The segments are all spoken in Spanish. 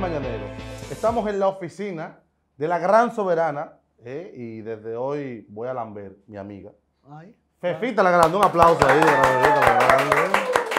mañanero. Estamos en la oficina de la gran soberana eh, y desde hoy voy a Lambert, mi amiga. Fefita la grande, un aplauso ahí.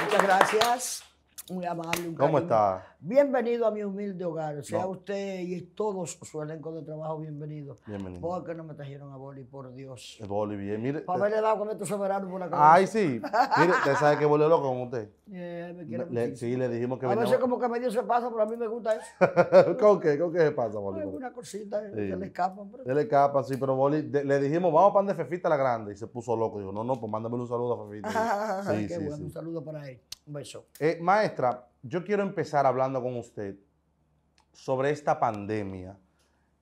Muchas gracias. Muy amable. Un ¿Cómo está? Bienvenido a mi humilde hogar. Sea usted y todos su elenco de trabajo bienvenido. Bienvenido. qué no me trajeron a Boli, por Dios. Boli, bien, mire. Para eh. haberle dado con estos soberano por una cabeza. Ay, sí. Mire, usted sabe que voló loco con usted. Eh, me sí, le dijimos que A veces como que medio se pasa, pero a mí me gusta eso. ¿Con qué? ¿Con qué se pasa, Boli? Hay una cosita eh, se le escapa, hombre. Se le escapa, sí, pero Boli, le dijimos, vamos pan de Fefita la grande. Y se puso loco. Dijo, no, no, pues mándame un saludo a Fefita. sí, sí, bueno, un saludo para él. Un beso. maestro. Maestra, yo quiero empezar hablando con usted sobre esta pandemia.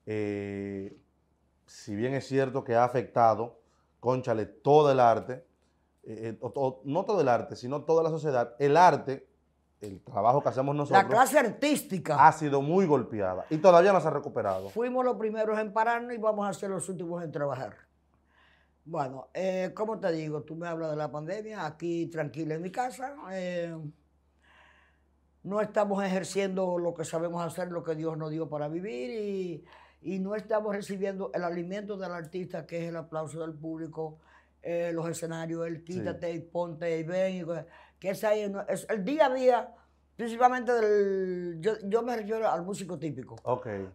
Eh, si bien es cierto que ha afectado, conchale, todo el arte, eh, eh, no todo el arte, sino toda la sociedad, el arte, el trabajo que hacemos nosotros. La clase artística. Ha sido muy golpeada y todavía no se ha recuperado. Fuimos los primeros en pararnos y vamos a ser los últimos en trabajar. Bueno, eh, como te digo, tú me hablas de la pandemia, aquí tranquila en mi casa no estamos ejerciendo lo que sabemos hacer, lo que Dios nos dio para vivir y, no estamos recibiendo el alimento del artista, que es el aplauso del público, eh, los escenarios, el quítate y ponte y ven, que es ahí, es el día a día. Principalmente del. Yo, me refiero al músico típico. Okay.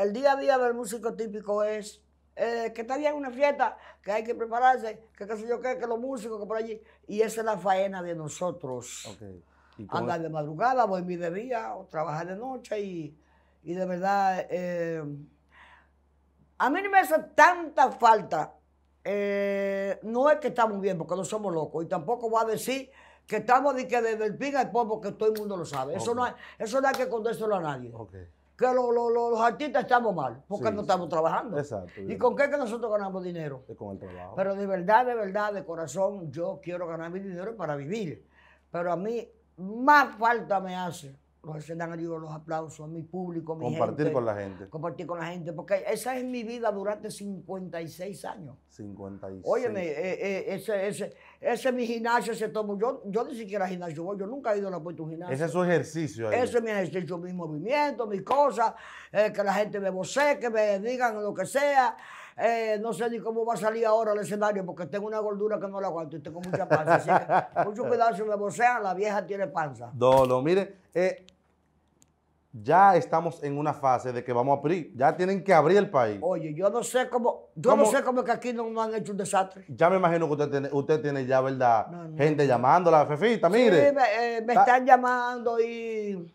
el día a día del músico típico es eh, que está bien una fiesta, que hay que prepararse, que lo sé yo que los músicos, que por allí. Y esa es la faena de nosotros. Okay andar de madrugada, dormir de día, o trabajar de noche y, de verdad, eh, a mí no me hace tanta falta. Eh, no es que estamos bien, porque no somos locos, y tampoco voy a decir que estamos de que desde el pinga el que todo el mundo lo sabe. Eso, no hay, eso que contestarlo a nadie. Que los artistas estamos mal, porque no estamos trabajando. ¿Y con qué que nosotros ganamos dinero? con el trabajo. Pero de verdad, de verdad, de corazón, yo quiero ganar mi dinero para vivir. Pero a mí más falta me hace los escenarios, los aplausos, a mi público, mi Compartir con la gente. Compartir con la gente, porque esa es mi vida durante 56 años. 56. Óyeme, eh, eh, ese, ese, ese es mi gimnasio, ese tomo. Yo, yo ni siquiera gimnasio voy, yo nunca he ido a la puerta de un gimnasio. Ese es su ejercicio. Ahí. Ese es mi ejercicio, mis movimientos, mis cosas, eh, que la gente me vocee, que me digan lo que sea. Eh, no sé ni cómo va a salir ahora el escenario porque tengo una gordura que no la aguanto y tengo mucha panza. mucho cuidado si me bocean, la vieja tiene panza. No, mire, eh, ya estamos en una fase de que vamos a abrir, ya tienen que abrir el país. Oye, yo no sé cómo, yo no sé cómo es que aquí no, han hecho un desastre. Ya me imagino que usted tiene, usted tiene ya, ¿verdad? Gente llamándola, Fefita, mire. Sí, me, eh, están llamando y...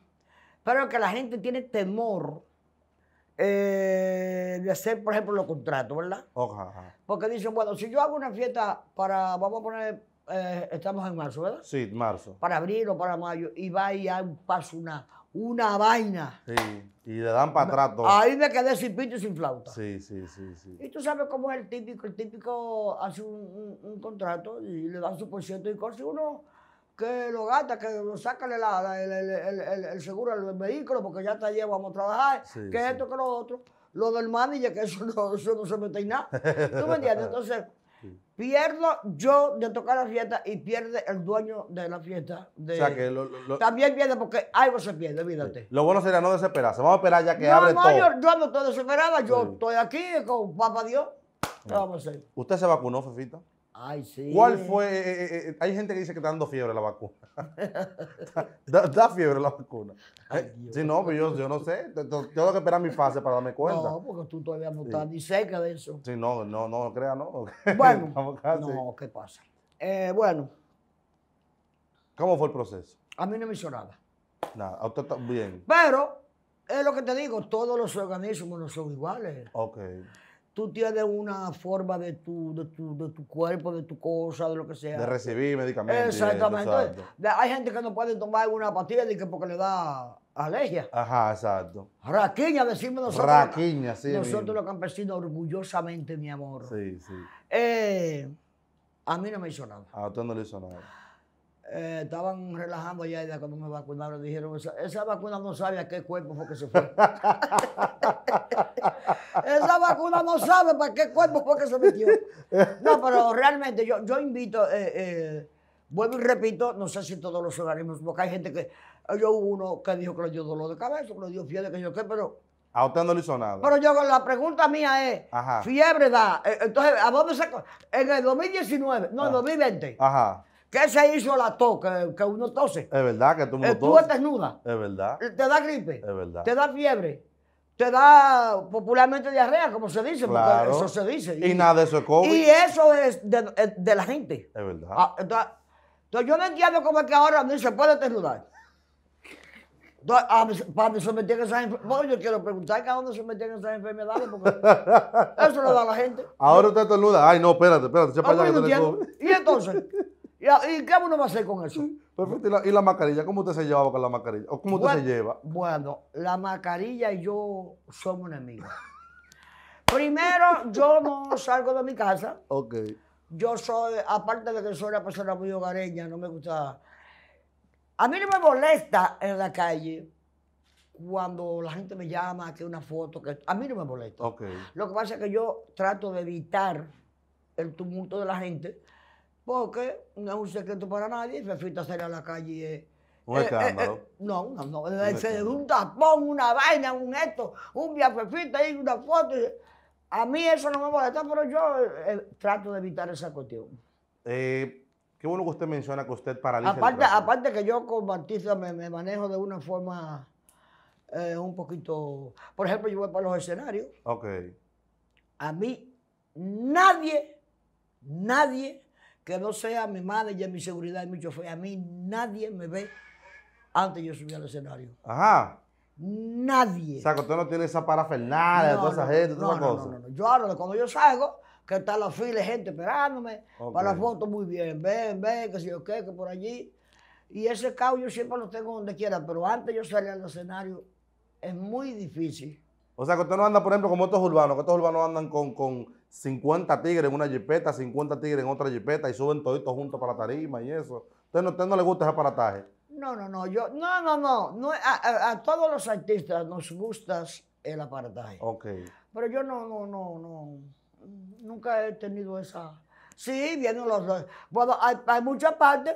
Pero que la gente tiene temor eh, de hacer, por ejemplo, los contratos, ¿verdad? ajá. Porque dicen, bueno, si yo hago una fiesta para, vamos a poner, eh, estamos en marzo, ¿verdad? Sí, marzo. Para abril o para mayo, y va y hay un paso, una, una vaina. Sí, y le dan para atrás Ahí me quedé sin pito y sin flauta. Sí, sí, sí, sí. Y tú sabes cómo es el típico, el típico hace un, contrato y le dan su por ciento y cosas y uno que lo gasta, que lo saca la, el, el, el, seguro del vehículo porque ya está allí, vamos a trabajar, que esto, que lo otro. Lo del manager, que eso no, eso no se mete en nada. ¿Tú me entiendes? Entonces, pierdo yo de tocar la fiesta y pierde el dueño de la fiesta. también pierde porque algo se pierde, olvídate. Lo bueno sería no desesperarse. Vamos a esperar ya que no, abre no, todo. Yo, no estoy desesperada, yo estoy aquí con papá Dios. ¿Qué vamos a hacer? ¿Usted se vacunó, Fefita? Ay, sí. ¿Cuál fue? Eh, eh, eh, hay gente que dice que está dando fiebre la vacuna. da, fiebre la vacuna. si sí, no, pero pues yo, no sé. Tengo que esperar mi fase para darme cuenta. No, porque tú todavía no estás ni cerca de eso. Sí, no, no, no, crea, no. Bueno, no, ¿qué pasa? bueno. ¿Cómo fue el proceso? A mí no me hizo nada. Nada, a usted está bien. Pero, es lo que te digo, todos los organismos no son iguales. Ok tú tienes una forma de tu, de tu, de tu cuerpo, de tu cosa, de lo que sea. De recibir medicamentos. Exactamente. hay gente que no puede tomar una pastilla porque le da alergia. Ajá, exacto. Raquiña, decimos nosotros. Raquiña, sí. Nosotros los campesinos, orgullosamente, mi amor. Sí, sí. Eh, a mí no me hizo nada. A usted no le hizo nada. Eh, estaban relajando ya cuando me vacunaron dijeron, esa, vacuna no sabe a qué cuerpo fue que se fue. esa vacuna no sabe para qué cuerpo fue que se metió. No, pero realmente yo, yo invito, eh, eh, vuelvo y repito, no sé si todos los organismos, porque hay gente que, yo hubo uno que dijo que le dio dolor de cabeza, que le dio fiebre, que yo qué, pero... A usted no le hizo nada. Pero yo, la pregunta mía es, fiebre da, entonces, ¿a dónde se... En el 2019, no, en 2020. Ajá ¿Qué se hizo la tos que, uno tose? Es verdad que tú no toses. Eh, tú estás desnuda. Es verdad. Eh, te da gripe. Es verdad. Te da fiebre. Te da popularmente diarrea, como se dice, claro. porque eso se dice. Y, nada de eso es COVID. Y eso es de, la gente. Es verdad. Ah, entonces, yo no entiendo cómo es que ahora mí se puede desnudar. Entonces, ah, para mí se metían esas enfermedades. Bueno, yo quiero preguntar que a dónde se metían esas enfermedades, porque eso lo da la gente. Ahora usted te nuda. Ay, no, espérate, espérate, se ah, para Y entonces, Ah, ¿Y, qué uno va a hacer con eso? Perfecto. ¿Y la, mascarilla? ¿Cómo usted se llevaba con la mascarilla? ¿O cómo usted se lleva? Bueno, la mascarilla y yo somos enemigos. Primero, yo no salgo de mi casa. Ok. Yo soy, aparte de que soy una persona muy hogareña, no me gusta. A mí no me molesta en la calle cuando la gente me llama, que una foto, que a mí no me molesta. Okay. Lo que pasa es que yo trato de evitar el tumulto de la gente porque no es un secreto para nadie, Fefita sale a la calle. Eh. Un eh, eh, escándalo. no, no, no. Un se un tapón, una vaina, un esto, un viaje y una foto. A mí eso no me molesta, pero yo trato de evitar esa cuestión. qué bueno que usted menciona que usted paraliza. Aparte, aparte que yo con Batista me, me manejo de una forma un poquito. Por ejemplo, yo voy para los escenarios. Ok. A mí, nadie, nadie que no sea mi manager, mi seguridad y mi chofer. A mí nadie me ve antes yo subir al escenario. Ajá. Nadie. O sea, que usted no tiene esa parafernalia, toda esa gente, toda esa cosa. No, no, no. Yo ahora, cuando yo salgo, que está la fila de gente esperándome para la foto, muy bien. Ven, ven, que si yo qué, que por allí. Y ese caos yo siempre lo tengo donde quiera, pero antes yo salir al escenario es muy difícil. O sea, que usted no anda, por ejemplo, como estos urbanos, que estos urbanos andan con 50 tigres en una jipeta, 50 tigres en otra jipeta y suben toditos juntos para la tarima y eso. ¿Usted no, usted no le gusta el aparataje? No, no, no, yo, no, no, no, no a, todos los artistas nos gusta el aparataje. Ok. Pero yo no, no, no, no, nunca he tenido esa... Sí, vienen los dos. Bueno, hay, muchas partes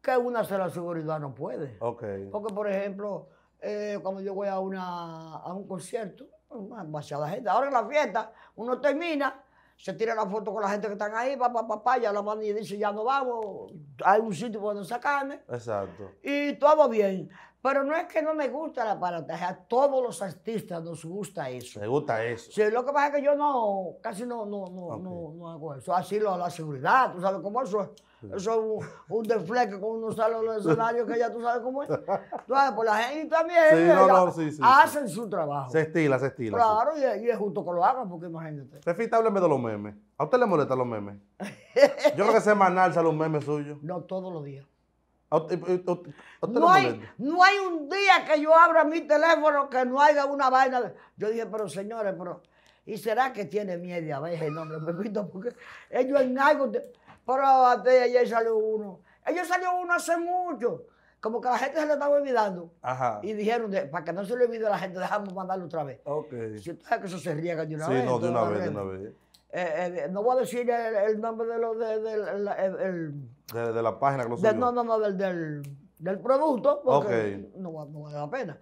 que una la seguridad no puede. Ok. Porque, por ejemplo, eh, cuando yo voy a, una, a un concierto, demasiada gente. Ahora en la fiesta, uno termina, se tira la foto con la gente que están ahí, papá, papá, pa, ya la manda y dice, ya no vamos, hay un sitio donde sacarme. Exacto. Y todo bien. Pero no es que no me gusta la aparataje, a todos los artistas nos gusta eso. Me gusta eso. Sí, lo que pasa es que yo no, casi no, no, no, no, no, hago eso. Así lo, la seguridad, tú sabes cómo eso es. Eso es un, un defleque con unos sale de escenarios que ya tú sabes cómo es. Tú sabes, pues la gente también sí, hacen su trabajo. Se estila, se estila. Claro, y, y, es justo que lo hagan, porque imagínate. Refita, hábleme de los memes. ¿A usted le molestan los memes? Yo creo que semanal sale un meme suyo. No, todos los días. Eh, eh, no, hay, no hay un día que yo abra mi teléfono que no haya una vaina. Yo dije, pero señores, pero... ¿Y será que tiene miedo a veces? No, me porque ellos en algo... pero Pero antes ayer salió uno. Ellos salió uno hace mucho. Como que la gente se lo estaba olvidando. Ajá. Y dijeron, para que no se lo olvide a la gente, dejamos mandarlo otra vez. Ok. Si usted que eso se riega de una vez. Sí, no, de una vez, de una vez. Eh, eh, no voy a decir el, nombre de, de, la página que lo del, producto, porque no, vale la pena.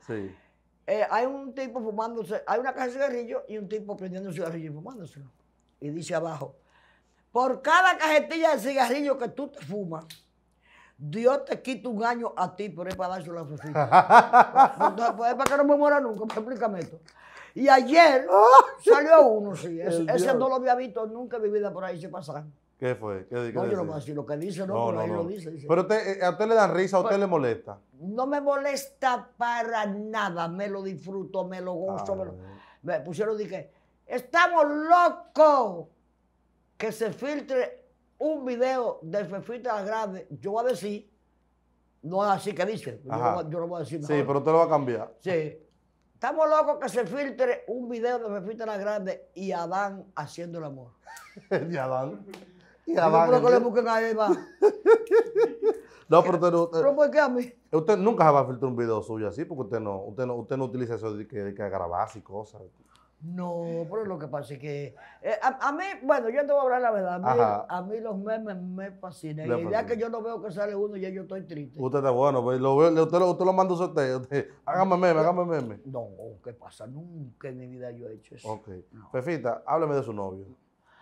Eh, hay un tipo fumándose, hay una caja de cigarrillos y un tipo prendiendo un cigarrillo y fumándoselo. Y dice abajo, por cada cajetilla de cigarrillo que tú te fumas, Dios te quita un año a ti, por es para darse la pues, para que no me muera nunca, pues, explícame esto. Y ayer ¡oh! salió uno, sí. Ese, no lo había visto nunca en mi vida por ahí se pasan. ¿Qué fue? ¿Qué, qué no, yo no voy a decir lo que dice, no, no ahí lo dice, Pero eh, a usted le da risa, a usted pues, le molesta. No me molesta para nada. Me lo disfruto, me lo gusto, Me, lo, ah, me, pusieron, dije, estamos locos que se filtre un video de Fefita la Grande. Yo voy a decir, no es así que dice. Yo, yo no, voy a decir nada. Sí, pero usted lo va a cambiar. Sí. Estamos locos que se filtre un video de refita la Grande y Adán haciendo el amor. y Adán. Y Adán. No que le ¿eh? busquen a no, pero usted no. ¿Pero a Usted nunca va a filtrar un video suyo así porque usted no, usted no, usted no utiliza eso de que, de que grabarse y cosas. No, pero lo que pasa es que. Eh, a, mí, bueno, yo te voy a hablar la verdad. A mí, los memes me fascinan. La idea que yo no veo que sale uno y ya yo estoy triste. Usted está bueno, pues lo veo, usted, lo, usted lo manda a usted. hágame meme, hágame meme. No, ¿qué pasa? Nunca en mi vida yo he hecho eso. Ok. Fefita, Pefita, háblame de su novio.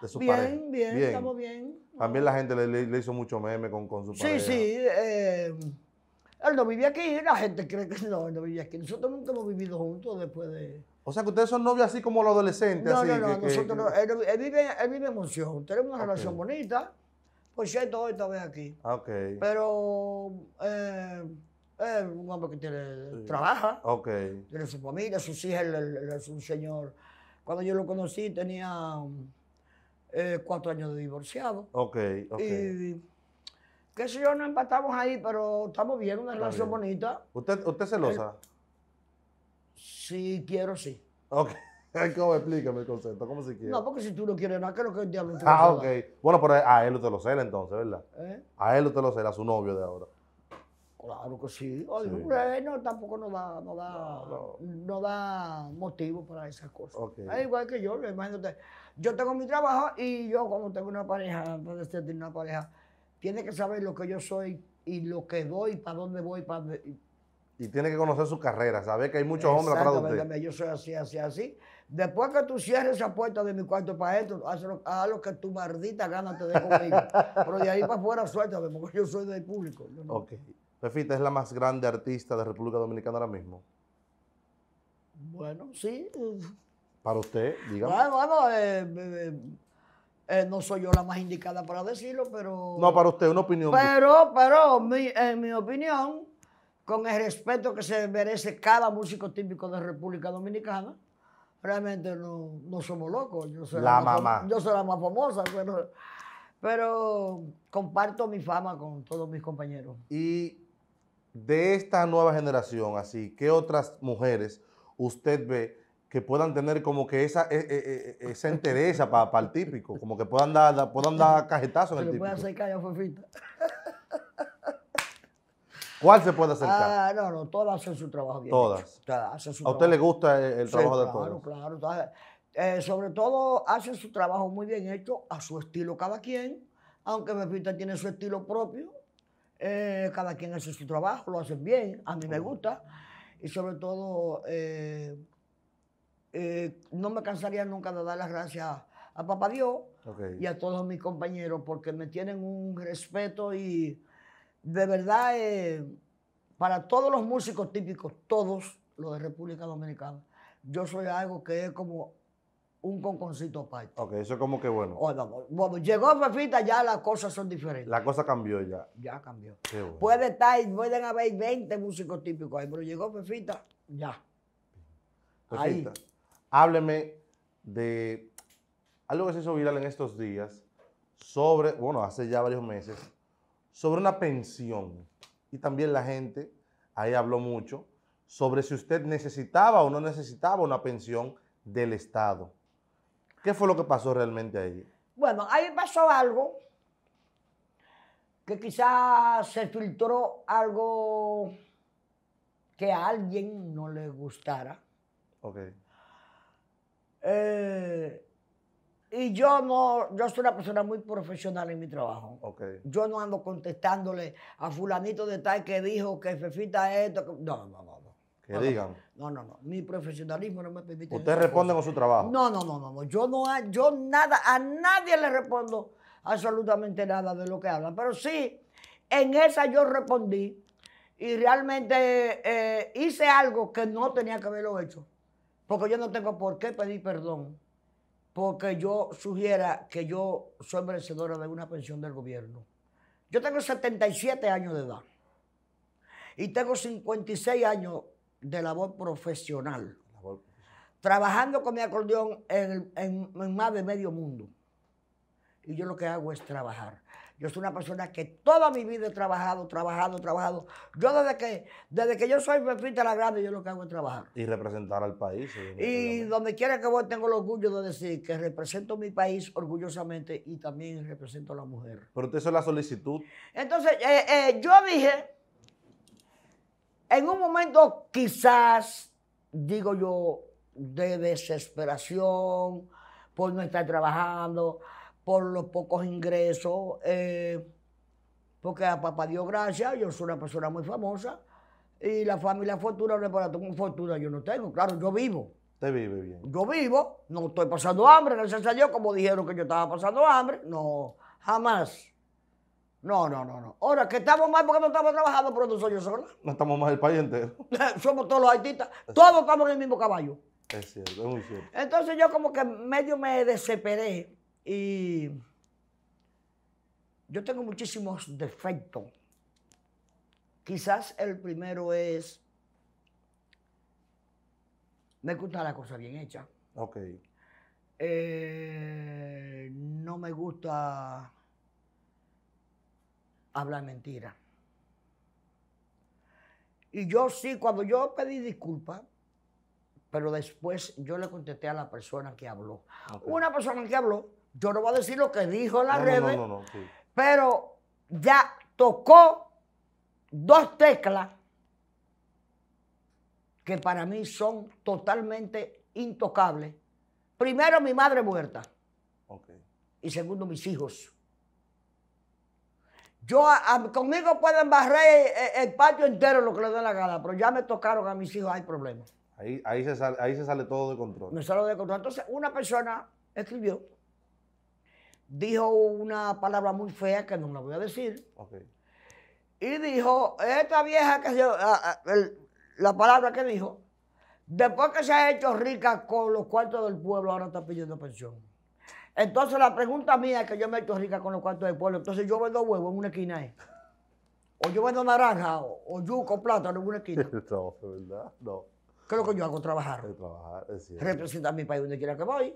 De su bien, pareja. Bien, bien, estamos bien. También la gente le, le, hizo mucho meme con, con su sí, pareja. Sí, sí. Eh, él no vivía aquí, la gente cree que no, él no vivía aquí. Nosotros nunca hemos vivido juntos después de. O sea que ustedes son novios así como los adolescentes. No, no, no, nosotros Él, vive, él, en Monción. Tenemos una relación bonita. Por cierto, hoy esta vez aquí. Ah, ok. Pero eh, es un hombre que trabaja. Ok. Tiene su familia, sus hijas, es un señor. Cuando yo lo conocí tenía eh, cuatro años de divorciado. Ok, ok. Y, qué sé yo, no empatamos ahí, pero estamos viendo una relación bonita. ¿Usted, usted celosa? Si quiero, sí. Ok. ¿Cómo explícame el concepto? ¿Cómo si quieres? No, porque si tú no quieres nada, creo que el diablo te Ah, ok. Bueno, pero a él usted lo cela entonces, ¿verdad? ¿Eh? A él usted lo cela, a su novio de ahora. Claro que sí. Oye, no, tampoco da, no da, no, da motivo para esas cosas. Okay. Es igual que yo, imagínate. Yo tengo mi trabajo y yo cuando tengo una pareja, antes de tener una pareja, tiene que saber lo que yo soy y lo que doy, para dónde voy, para y tiene que conocer su carrera, saber que hay muchos hombres para de usted. Yo soy así, así, así. Después que tú cierres esa puerta de mi cuarto para esto, haz lo, que tu maldita gana te dé conmigo. Pero de ahí para afuera suéltame, porque yo soy del público. ¿no? Ok. es la más grande artista de República Dominicana ahora mismo. Bueno, sí. Para usted, dígame. Bueno, bueno, eh, eh, eh, no soy yo la más indicada para decirlo, pero. No, para usted, una opinión. Pero, pero, mi, en mi opinión, con el respeto que se merece cada músico típico de República Dominicana, realmente no, somos locos. Yo soy la, mamá. Yo soy la más famosa, pero, comparto mi fama con todos mis compañeros. Y de esta nueva generación, así, ¿qué otras mujeres usted ve que puedan tener como que esa, para e, e, e, el típico? Como que puedan dar, puedan dar cajetazo en el típico. le puede hacer callo, ¿Cuál se puede acercar? Ah, no, no, todas hacen su trabajo bien. Todas. ¿A usted le gusta el, trabajo de todos? Claro, claro. Eh, sobre todo hacen su trabajo muy bien hecho, a su estilo cada quien, aunque Pepita tiene su estilo propio, eh, cada quien hace su trabajo, lo hacen bien, a mí me gusta, y sobre todo eh, no me cansaría nunca de dar las gracias a Papá Dios y a todos mis compañeros porque me tienen un respeto y de verdad, eh, para todos los músicos típicos, todos los de República Dominicana, yo soy algo que es como un conconcito aparte. Ok, eso es como que bueno. Bueno, llegó Fefita, ya las cosas son diferentes. La cosa cambió ya. Ya cambió. Puede estar, pueden haber 20 músicos típicos ahí, pero llegó Fefita, ya. Fefita, hábleme de algo que se hizo viral en estos días sobre, bueno, hace ya varios meses, sobre una pensión. Y también la gente, ahí habló mucho, sobre si usted necesitaba o no necesitaba una pensión del Estado. ¿Qué fue lo que pasó realmente ahí? Bueno, ahí pasó algo que quizás se filtró algo que a alguien no le gustara. Ok. Eh, y yo no, yo soy una persona muy profesional en mi trabajo. Okay. Yo no ando contestándole a fulanito de tal que dijo que Fefita esto. No, no, no, Que digan. No, no, no. Mi profesionalismo no me permite. Usted responde con su trabajo. No, no, no, no, Yo no, yo nada, a nadie le respondo absolutamente nada de lo que habla, Pero sí, en esa yo respondí y realmente eh, hice algo que no tenía que haberlo hecho. Porque yo no tengo por qué pedir perdón porque yo sugiera que yo soy merecedora de una pensión del gobierno. Yo tengo 77 años de edad y tengo 56 años de labor profesional, trabajando con mi acordeón en, más de medio mundo. Y yo lo que hago es trabajar. Yo soy una persona que toda mi vida he trabajado, trabajado, trabajado. Yo desde que, desde que yo soy Pepita la Grande, yo lo que hago es trabajar. Y representar al país. Y, donde quiera que voy, tengo el orgullo de decir que represento mi país orgullosamente y también represento a la mujer. Pero usted es la solicitud. Entonces, eh, eh, yo dije, en un momento quizás, digo yo, de desesperación por no estar trabajando, por los pocos ingresos, eh, porque a papá dio gracias, yo soy una persona muy famosa, y la familia fortuna, para tomar fortuna yo no tengo, claro, yo vivo. Te vive bien. Yo vivo, no estoy pasando hambre, no a Dios, como dijeron que yo estaba pasando hambre, no, jamás. No, no, no, no. Ahora, que estamos mal porque no estamos trabajando, pero no soy yo sola. No estamos más el país entero. Somos todos los artistas, todos estamos en el mismo caballo. Es cierto, es muy cierto. Entonces yo como que medio me desesperé y yo tengo muchísimos defectos. Quizás el primero es, me gusta la cosa bien hecha. Ok. Eh, no me gusta hablar mentira. Y yo sí, cuando yo pedí disculpas, pero después yo le contesté a la persona que habló. Una persona que habló yo no voy a decir lo que dijo la red, pero ya tocó dos teclas que para mí son totalmente intocables. Primero, mi madre muerta. Y segundo, mis hijos. Yo, conmigo pueden barrer eh, eh, el, patio entero lo que le den la gana, pero ya me tocaron a mis hijos, hay problemas. Ahí, ahí, se, sale, todo de control. Me sale de control. Entonces, una persona escribió dijo una palabra muy fea que no me la voy a decir. Y dijo, esta vieja que ah, ah, la palabra que dijo, después que se ha hecho rica con los cuartos del pueblo, ahora está pidiendo pensión. Entonces la pregunta mía es que yo me he hecho rica con los cuartos del pueblo, entonces yo vendo huevo en una esquina ahí. ¿eh? O yo vendo naranja, o, o yuco, plátano en una esquina. no, ¿verdad? No. ¿Qué lo que yo hago? Trabajar. Trabajar, es cierto. Representar mi país donde quiera que voy.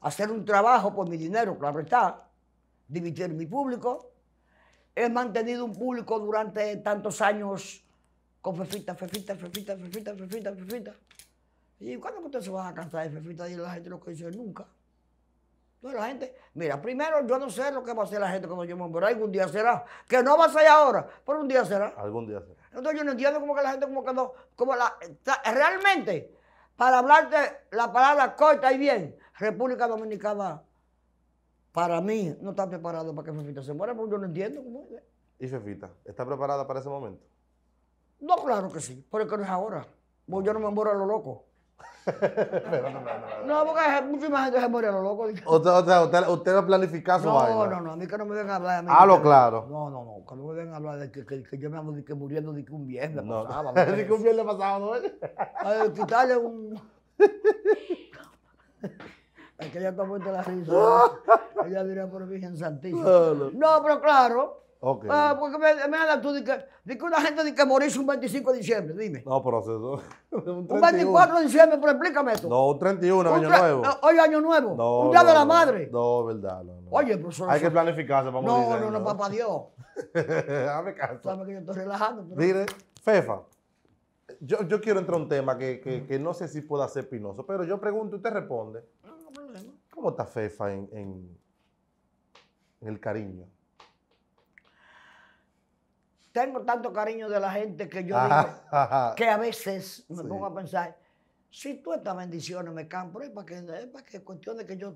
Hacer un trabajo por mi dinero, claro está. Dividir mi público. He mantenido un público durante tantos años con fefita, fefita, fefita, fefita, fefita, fefita. ¿Y cuándo ustedes se van a cansar de fefita? Y la gente lo que dice, nunca. Entonces la gente, mira, primero yo no sé lo que va a hacer la gente cuando yo me muera, algún día será, que no va a ser ahora, pero un día será. Algún día será. Entonces yo no entiendo como que la gente como que no, como la, realmente, para hablarte la palabra corta y bien, República Dominicana, para mí, no está preparado para que Fefita se muera, porque yo no entiendo cómo es. ¿Y Fefita? ¿Está preparada para ese momento? No, claro que sí, Porque es no es ahora. Porque yo no me muero a lo loco. pero no, no, no, no, porque muchísima gente se muere a lo loco. O sea, usted, lo va a planificar su no, No, no, no, a mí que no me vengan a hablar. A mí ah, lo claro. No, no, no, que no me vengan a hablar de que, yo me amo de que muriendo de que un viernes pasaba. de que un viernes pasaba, ¿no? Ay, quitarle un... que ella está de la risa. Ah. ella diría, por Virgen Santísima. No, pero claro. Okay. Ah, porque me, me tú de que, de una gente de que morís un 25 de diciembre, dime. No, pero Un, 24 de diciembre, pero explícame esto. No, un 31, año nuevo. Hoy año nuevo. un día de la madre. No, verdad. No, Oye, profesor. Hay que planificarse, vamos no, No, no, no, papá Dios. Dame caso. Sabes que yo estoy relajando. Fefa, yo, yo, quiero entrar a un tema que, que, que no sé si pueda ser pinoso, pero yo pregunto y usted responde. ¿Cómo Fefa en, el cariño? Tengo tanto cariño de la gente que yo digo que a veces me pongo a pensar, si tú estas bendiciones me campo, es para que, es para que cuestiones que yo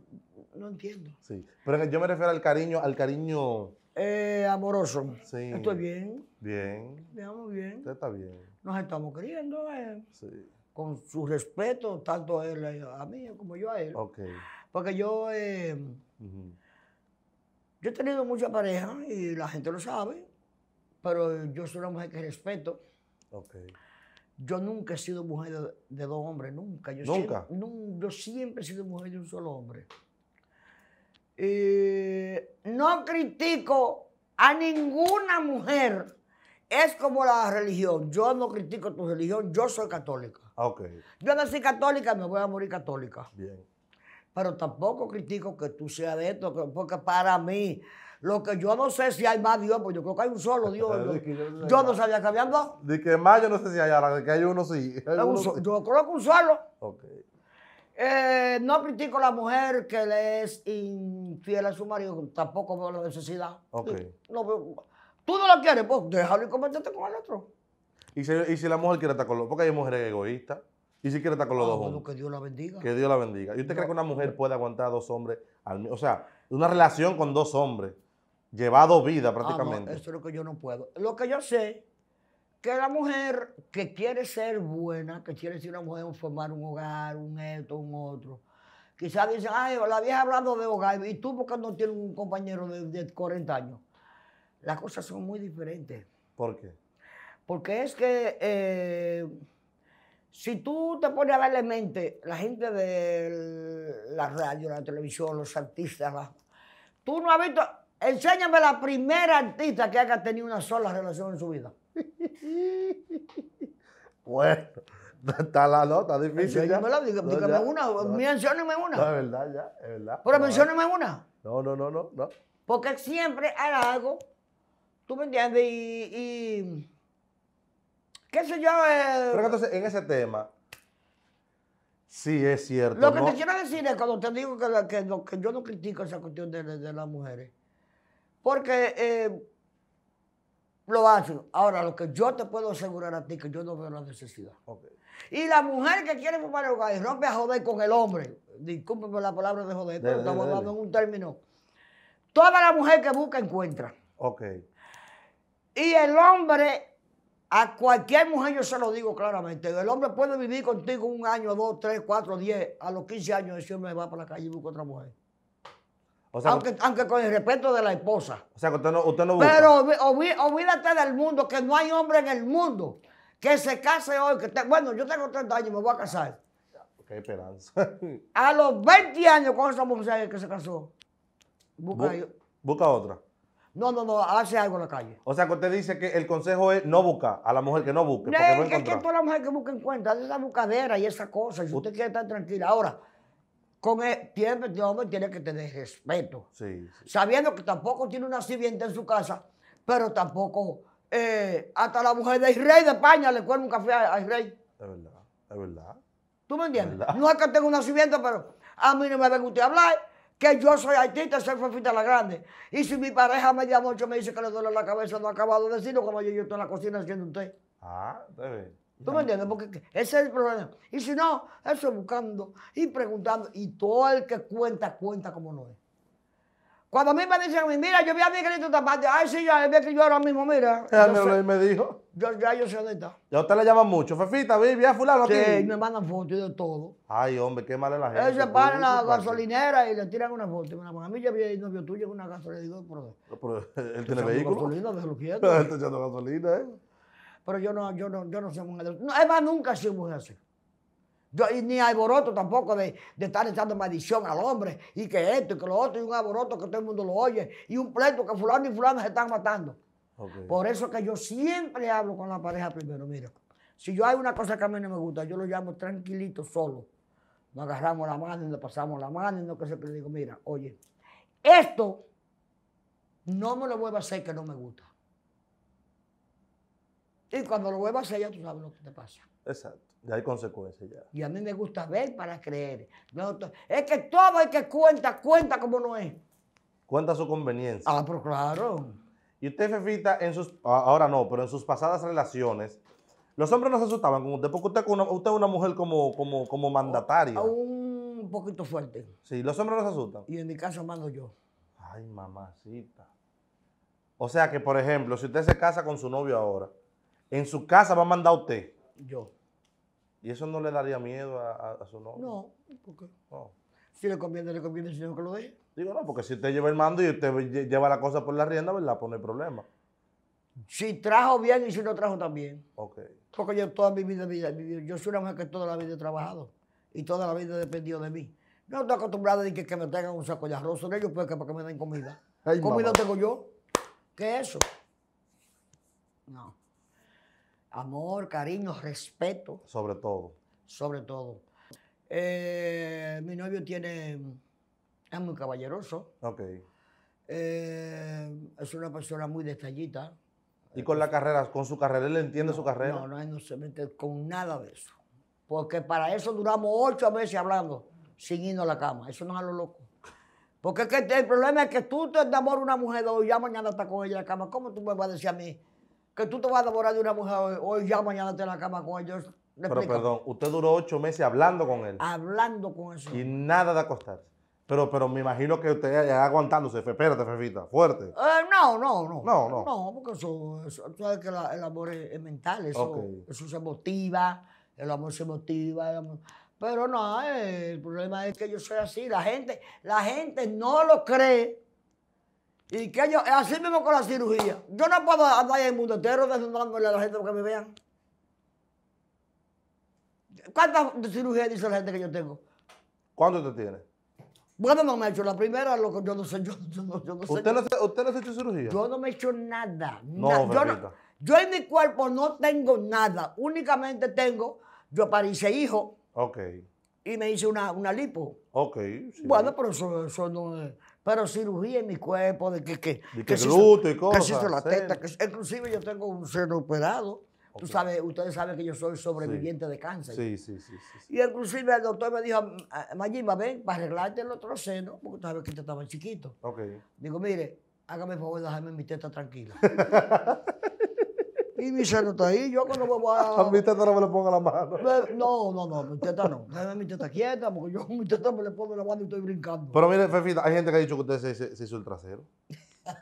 no entiendo. Sí, pero yo me refiero al cariño, al cariño. Eh, amoroso. Sí. Estoy bien. Bien. bien. Usted está bien. Nos estamos queriendo, eh. Con su respeto, tanto a él eh, a mí como yo a él. Ok. Porque eh, yo, he tenido mucha pareja y la gente lo sabe, pero yo soy una mujer que respeto. Yo nunca he sido mujer de, dos hombres, nunca. ¿Nunca? Siempre, yo siempre he sido mujer de un solo hombre. no critico a ninguna mujer. Es como la religión. Yo no critico tu religión, yo soy católica. Ah, okay. Yo nací católica, me voy a morir católica. Bien pero tampoco critico que tú seas de esto, porque para mí, lo que yo no sé si hay más Dios, pues yo creo que hay un solo Dios. yo, no sabía que había dos. De que más yo no sé si hay, ahora que hay uno sí. Yo creo que un solo. Ok. Eh, no critico a la mujer que le es infiel a su marido, tampoco veo la necesidad. Ok. tú no la quieres, pues déjalo y conviértete con el otro. ¿Y si, y si la mujer quiere estar con los... Porque hay mujeres egoístas. Y si quiere estar con los ah, dos hombres. Que Dios la bendiga. Que Dios la bendiga. ¿Y usted cree que una mujer puede aguantar a dos hombres? Al, o sea, una relación con dos hombres, llevado vida ah, prácticamente. eso es lo que yo no puedo. Lo que yo sé, que la mujer que quiere ser buena, que quiere ser una mujer, formar un hogar, un esto, un otro, quizás dicen, ay, la vieja hablando de hogar, ¿y tú por no tienes un compañero de, 40 años? Las cosas son muy diferentes. ¿Por qué? Porque es que... Eh, si tú te pones a darle mente, la gente de la radio, la televisión, los artistas, tú no has visto, enséñame la primera artista que haya tenido una sola relación en su vida. Bueno, está la nota, difícil. Enséñame la, dígame una, mencióneme una. No, es verdad, ya, es verdad. Pero mencióneme una. No, no, no, no, Porque siempre hará algo, tú me entiendes, y ¿Qué se yo? Eh? Pero entonces, en ese tema, sí es cierto. Lo que te quiero decir es cuando te digo que, yo no critico esa cuestión de, las mujeres, porque eh, lo hacen. Ahora, lo que yo te puedo asegurar a ti que yo no veo la necesidad. Y la mujer que quiere fumar el hogar y rompe a joder con el hombre, discúlpeme la palabra de joder, pero estamos hablando en un término. Toda la mujer que busca encuentra. Ok. Y el hombre a cualquier mujer yo se lo digo claramente. El hombre puede vivir contigo un año, dos, tres, cuatro, diez. A los 15 años ese hombre va para la calle y busca otra mujer. aunque, con el respeto de la esposa. O sea, usted no, usted no busca. Pero olvídate del mundo, que no hay hombre en el mundo que se case hoy. Que bueno, yo tengo 30 años y me voy a casar. Qué esperanza. a los 20 años con esa mujer que se casó. busca otra. No, no, no, hace algo en la calle. O sea, que usted dice que el consejo es no buscar a la mujer que no busque. No, porque es que toda la mujer que busque encuentra, hace la buscadera y esa cosa, y usted quiere estar tranquila. Ahora, con el tiempo, este hombre tiene que tener respeto. Sí, Sabiendo que tampoco tiene una sirvienta en su casa, pero tampoco. Eh, hasta la mujer del rey de España le cuelga un café al rey. Es verdad, es verdad. ¿Tú me entiendes? No es que tenga una sirvienta, pero a mí no me venga usted hablar que yo soy artista, soy Fofita la Grande. Y si mi pareja me llama ocho me dice que le duele la cabeza, no ha acabado de decirlo como yo, yo estoy en la cocina haciendo un té. Ah, bebé. ¿Tú me entiendes? Porque ese es el problema. Y si no, eso buscando y preguntando. Y todo el que cuenta, cuenta como no es. Cuando a mí me dicen, mira, yo vi a esta parte. Ay, sí, ya ve que yo ahora mismo, mira. Ya me, me dijo. Yo, ya yo sé dónde está. Ya usted le llaman mucho. Fefita, vi, vi a fulano aquí. Sí, me mandan fotos de todo. Ay, hombre, qué mala es la gente. Él se paran en la gasolinera y le tiran una foto. a mí ya vi el novio tuyo en una gasolina. Digo, pero, pero él tiene vehículo. gasolina, Él está gasolina, eh. Pero yo no, yo no, yo no soy mujer. No, es más, nunca sido mujer así. Y Ni alboroto tampoco de, estar echando maldición al hombre y que esto y que lo otro, y un alboroto que todo el mundo lo oye, y un pleito que fulano y fulano se están matando. Por eso que yo siempre hablo con la pareja primero. Mira, si yo hay una cosa que a mí no me gusta, yo lo llamo tranquilito, solo. Nos agarramos la mano, nos pasamos la mano, y no que se le digo, mira, oye, esto no me lo vuelva a hacer que no me gusta. Y cuando lo vuelva a hacer, ya tú sabes lo que te pasa. Exacto. Ya hay consecuencias ya. Y a mí me gusta ver para creer. No, es que todo el que cuenta, cuenta como no es. Cuenta su conveniencia. Ah, pero claro. Y usted, Fefita, en sus, ahora no, pero en sus pasadas relaciones, los hombres no se asustaban con usted, porque usted, es una mujer como, como, como mandataria. Oh, un poquito fuerte. Sí, los hombres no se asustan. Y en mi caso mando yo. Ay, mamacita. O sea que, por ejemplo, si usted se casa con su novio ahora, en su casa va a mandar usted. Yo. ¿Y eso no le daría miedo a, su novio? No, porque no. si le conviene, le conviene, si no, que lo deje. Digo, no, porque si usted lleva el mando y usted lleva la cosa por la rienda, ¿verdad? Pone problema. Si trajo bien y si no trajo también. Ok. Porque yo toda mi vida, yo soy una mujer que toda la vida he trabajado y toda la vida he dependido de mí. No estoy acostumbrada a que, que me tengan un saco de arroz en ellos, pues que para que me den comida. comida tengo yo. ¿Qué es eso? No. Amor, cariño, respeto. Sobre todo. Sobre todo. Eh, mi novio tiene. Es muy caballeroso. Ok. Eh, es una persona muy detallita. ¿Y con la carrera, con su carrera, él entiende su carrera? No, no, él no se mete con nada de eso. Porque para eso duramos ocho meses hablando, sin irnos a la cama. Eso no es a lo loco. Porque el problema es que tú te enamoras de una mujer hoy, ya mañana estás con ella en la cama. ¿Cómo tú me vas a decir a mí? que tú te vas a enamorar de una mujer hoy, ya mañana te la cama con ellos. Pero perdón, usted duró ocho meses hablando con él. Hablando con él. Y nada de acostarse. Pero, pero me imagino que usted ya aguantándose. Espérate, Fefita, fuerte. Eh, no, no, no. No, no. No, porque eso, tú sabes que el amor es, mental. Eso, se motiva. El amor se motiva. Pero no, eh, el problema es que yo soy así. La gente, la gente no lo cree y que yo, así mismo con la cirugía. Yo no puedo andar en el mundo entero desnudándole a la gente que me vean. ¿Cuántas cirugías dice la gente que yo tengo? ¿Cuánto te tiene? Bueno, no me he hecho la primera, que yo no sé, yo, no, sé. ¿Usted no, ¿Usted ha hecho cirugía? Yo no me he hecho nada. No, yo, en mi cuerpo no tengo nada, únicamente tengo, yo parece hijo. Ok. Y me hice una, una lipo. Ok. Sí. Bueno, pero eso no es pero cirugía en mi cuerpo, de que, que, y cosas, la teta, inclusive yo tengo un seno operado. Tú sabes, ustedes saben que yo soy sobreviviente de cáncer. Sí, sí, sí, Y inclusive el doctor me dijo, ah, Mayima, ven, para arreglarte el otro seno, porque tú sabes que este estaba chiquito. Digo, mire, hágame el favor de dejarme mi teta tranquila. Y mi seno está ahí. Yo cuando me voy a. A mi teta no me le pongo la mano. No, no, no, mi teta no. Déjame mi teta quieta, porque yo con mi teta me le pongo la mano y estoy brincando. Pero mire, Fefita, hay gente que ha dicho que usted se, hizo el trasero.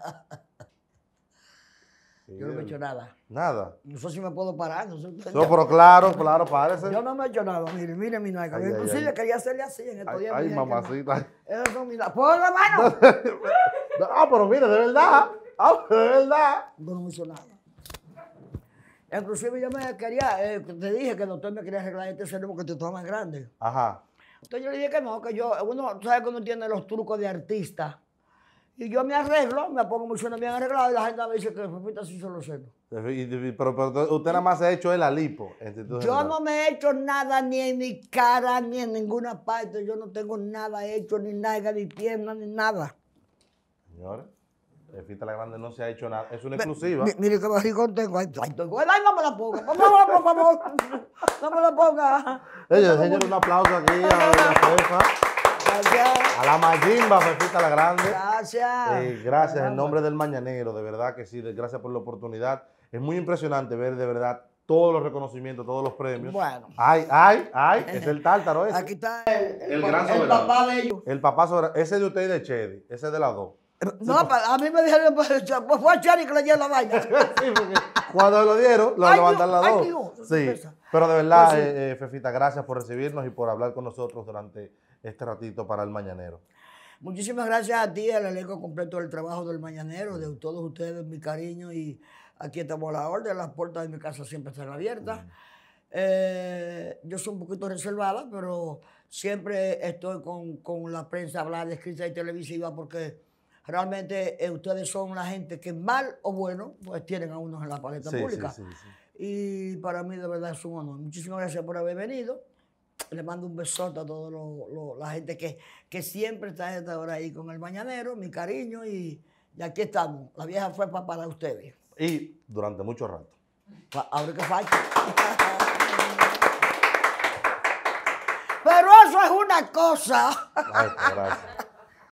yo no me he hecho nada. Nada. No sé si me puedo parar. No, sé, pero claro, claro, párese. Yo no me he hecho nada. Mire, mire mi nalga. Inclusive quería hacerle así en estos días. Ay, mamacita. Esas son ¡Pon la mano! ah, pero mire, de verdad. Ah, de verdad. Yo no me he hecho nada. Inclusive yo me quería, eh, te dije que el doctor me quería arreglar este cerebro porque te estaba más grande. Ajá. Entonces yo le dije que no, que yo, uno, sabe cómo que uno tiene los trucos de artista. Y yo me arreglo, me pongo mucho bien arreglado y la gente me dice que Pepita sí así lo cero. Pero, pero, usted nada más se ha hecho el alipo. Yo no me he hecho nada ni en mi cara ni en ninguna parte. Yo no tengo nada hecho, ni nalga, ni pierna, ni nada. Señores. Fefita La Grande no se ha hecho nada. Es una exclusiva. mire que barrigón tengo. Ay, Ay, no me la ponga. No me la ponga, por No me la ponga. Ellos, señor, un aplauso aquí a la jefa. Gracias. A la Mayimba, Fefita la Grande. Gracias. Eh, gracias, en nombre del Mañanero, de verdad que sí, gracias por la oportunidad. Es muy impresionante ver de verdad todos los reconocimientos, todos los premios. Bueno. Ay, ay, ay, es el tártaro ese. Aquí está el, el, gran El papá de ellos. El papá soberano. Ese de ustedes y de Chedi, ese de las dos. No, a mí me dijeron, fue pues, pues, a Chani que le dieron la vaina. cuando lo dieron, lo levantaron las dos. sí. Pero de verdad, pues eh, eh, Fefita, gracias por recibirnos y por hablar con nosotros durante este ratito para el Mañanero. Muchísimas gracias a ti, al elenco completo del trabajo del Mañanero, de mm. todos ustedes, mi cariño. Y aquí estamos a la orden, las puertas de mi casa siempre están abiertas. Mm. Eh, yo soy un poquito reservada, pero siempre estoy con, con la prensa de escrita y televisiva porque realmente eh, ustedes son la gente que mal o bueno, pues tienen a unos en la paleta pública. y para mí de verdad es un honor. Muchísimas gracias por haber venido. Le mando un besote a toda la gente que, siempre está ahora esta ahí con el mañanero, mi cariño, y, aquí estamos. La vieja fue para, para ustedes. Y durante mucho rato. Ahora que falta. Pero eso es una cosa. Gracias, gracias.